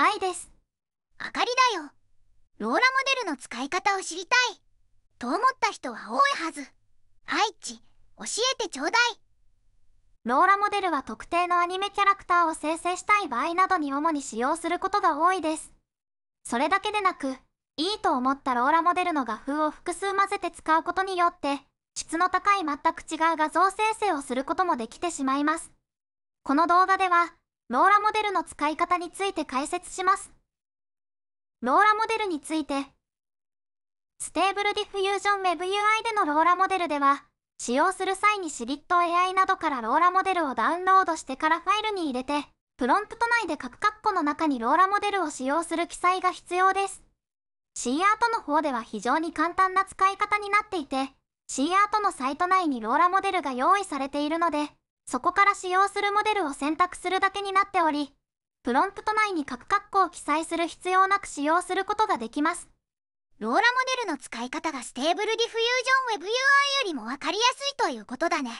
愛です。あかりだよ。ローラモデルの使い方を知りたい。と思った人は多いはず。愛知、教えてちょうだい。ローラモデルは特定のアニメキャラクターを生成したい場合などに主に使用することが多いです。それだけでなく、いいと思ったローラモデルの画風を複数混ぜて使うことによって、質の高い全く違う画像生成をすることもできてしまいます。この動画では、ローラモデルの使い方について解説します。ローラモデルについて、ステーブルディフュージョン WebUI でのローラモデルでは、使用する際にシリット AI などからローラモデルをダウンロードしてからファイルに入れて、プロンプト内で各括弧の中にローラモデルを使用する記載が必要です。C アートの方では非常に簡単な使い方になっていて、C アートのサイト内にローラモデルが用意されているので、そこから使用するモデルを選択するだけになっており、プロンプト内に各括弧を記載する必要なく使用することができます。ローラモデルの使い方がステーブルディフュージョン WebUI よりもわかりやすいということだね。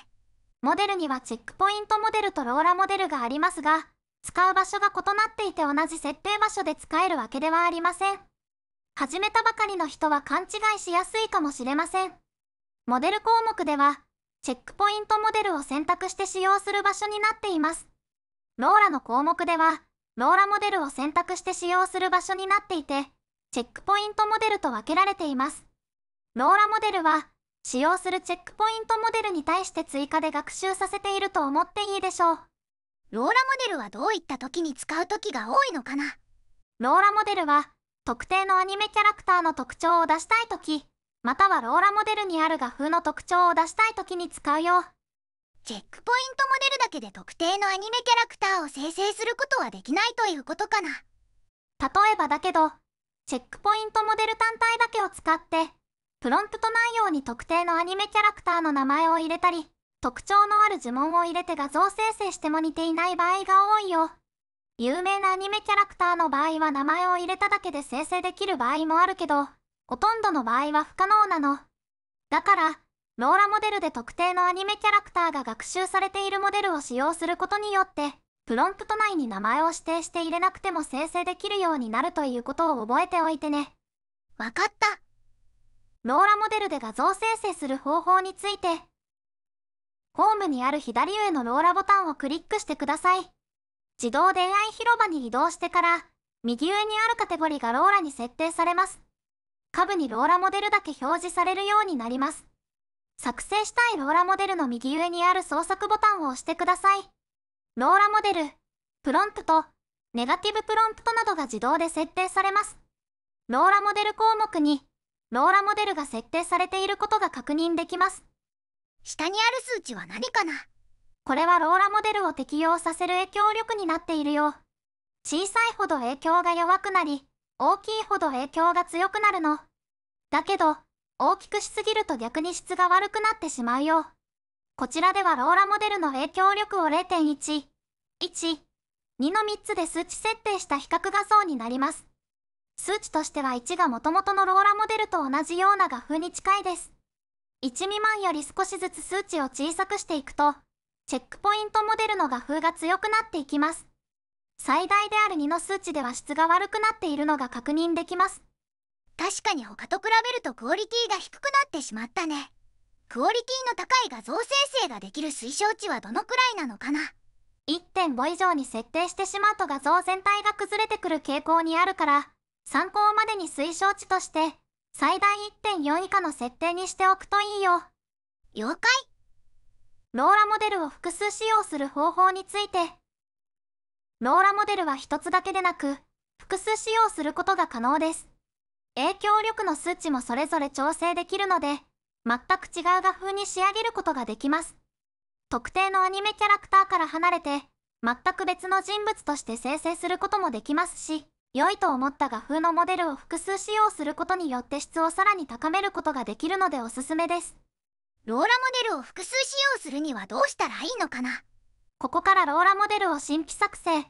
モデルにはチェックポイントモデルとローラモデルがありますが、使う場所が異なっていて同じ設定場所で使えるわけではありません。始めたばかりの人は勘違いしやすいかもしれません。モデル項目では、チェックポイントモデルを選択して使用する場所になっています。ローラの項目では、ローラモデルを選択して使用する場所になっていて、チェックポイントモデルと分けられています。ローラモデルは、使用するチェックポイントモデルに対して追加で学習させていると思っていいでしょう。ローラモデルはどういった時に使う時が多いのかなローラモデルは、特定のアニメキャラクターの特徴を出したい時、またはローラモデルにある画風の特徴を出したい時に使うよ。チェックポイントモデルだけで特定のアニメキャラクターを生成することはできないということかな。例えばだけど、チェックポイントモデル単体だけを使って、プロンプト内容に特定のアニメキャラクターの名前を入れたり、特徴のある呪文を入れて画像生成しても似ていない場合が多いよ。有名なアニメキャラクターの場合は名前を入れただけで生成できる場合もあるけど、ほとんどの場合は不可能なの。だから、ローラモデルで特定のアニメキャラクターが学習されているモデルを使用することによって、プロンプト内に名前を指定して入れなくても生成できるようになるということを覚えておいてね。わかった。ローラモデルで画像生成する方法について、ホームにある左上のローラボタンをクリックしてください。自動で AI 広場に移動してから、右上にあるカテゴリがローラに設定されます。下部にローラモデルだけ表示されるようになります。作成したいローラモデルの右上にある創作ボタンを押してください。ローラモデル、プロンプト、ネガティブプロンプトなどが自動で設定されます。ローラモデル項目に、ローラモデルが設定されていることが確認できます。下にある数値は何かなこれはローラモデルを適用させる影響力になっているよう。小さいほど影響が弱くなり、大きいほど影響が強くなるの。だけど、大きくしすぎると逆に質が悪くなってしまうよ。こちらではローラモデルの影響力を0.1、1、2の3つで数値設定した比較画像になります。数値としては1が元々のローラモデルと同じような画風に近いです。1未満より少しずつ数値を小さくしていくと、チェックポイントモデルの画風が強くなっていきます。最大である2の数値では質が悪くなっているのが確認できます確かに他と比べるとクオリティが低くなってしまったねクオリティの高い画像生成ができる推奨値はどのくらいなのかな1.5以上に設定してしまうと画像全体が崩れてくる傾向にあるから参考までに推奨値として最大1.4以下の設定にしておくといいよ了解ローラモデルを複数使用する方法についてローラモデルは一つだけでなく、複数使用することが可能です。影響力の数値もそれぞれ調整できるので、全く違う画風に仕上げることができます。特定のアニメキャラクターから離れて、全く別の人物として生成することもできますし、良いと思った画風のモデルを複数使用することによって質をさらに高めることができるのでおすすめです。ローラモデルを複数使用するにはどうしたらいいのかなここからローラモデルを新規作成、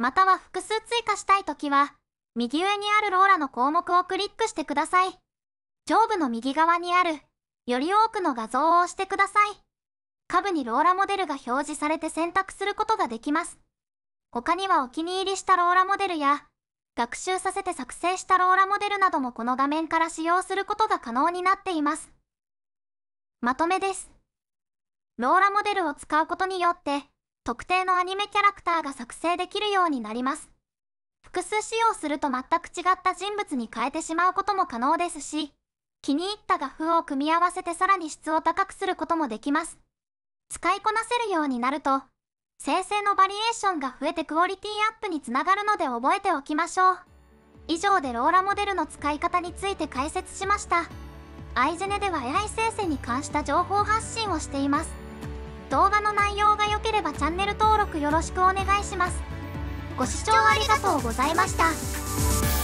または複数追加したいときは、右上にあるローラの項目をクリックしてください。上部の右側にある、より多くの画像を押してください。下部にローラモデルが表示されて選択することができます。他にはお気に入りしたローラモデルや、学習させて作成したローラモデルなどもこの画面から使用することが可能になっています。まとめです。ローラモデルを使うことによって、特定のアニメキャラクターが作成できるようになります。複数使用すると全く違った人物に変えてしまうことも可能ですし、気に入った画風を組み合わせてさらに質を高くすることもできます。使いこなせるようになると、生成のバリエーションが増えてクオリティアップにつながるので覚えておきましょう。以上でローラモデルの使い方について解説しました。アイジェネでは AI 生成に関した情報発信をしています。動画の内容が良ければチャンネル登録よろしくお願いします。ご視聴ありがとうございました。